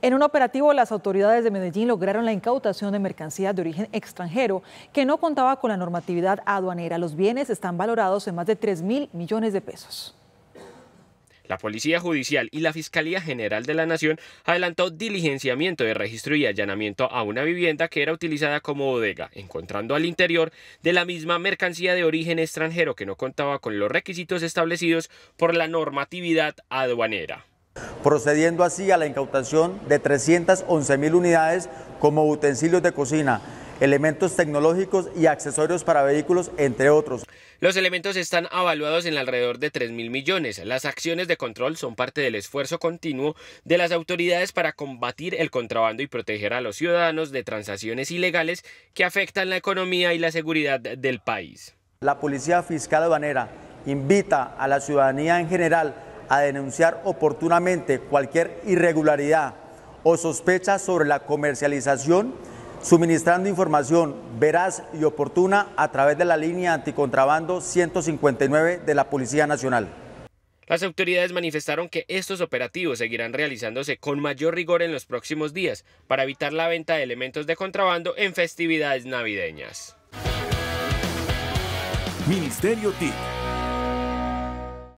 En un operativo, las autoridades de Medellín lograron la incautación de mercancías de origen extranjero que no contaba con la normatividad aduanera. Los bienes están valorados en más de 3 mil millones de pesos. La Policía Judicial y la Fiscalía General de la Nación adelantó diligenciamiento de registro y allanamiento a una vivienda que era utilizada como bodega, encontrando al interior de la misma mercancía de origen extranjero que no contaba con los requisitos establecidos por la normatividad aduanera procediendo así a la incautación de 311 mil unidades como utensilios de cocina, elementos tecnológicos y accesorios para vehículos, entre otros. Los elementos están avaluados en alrededor de 3 mil millones. Las acciones de control son parte del esfuerzo continuo de las autoridades para combatir el contrabando y proteger a los ciudadanos de transacciones ilegales que afectan la economía y la seguridad del país. La Policía Fiscal Aduanera invita a la ciudadanía en general a denunciar oportunamente cualquier irregularidad o sospecha sobre la comercialización, suministrando información veraz y oportuna a través de la línea anticontrabando 159 de la Policía Nacional. Las autoridades manifestaron que estos operativos seguirán realizándose con mayor rigor en los próximos días para evitar la venta de elementos de contrabando en festividades navideñas. Ministerio TIC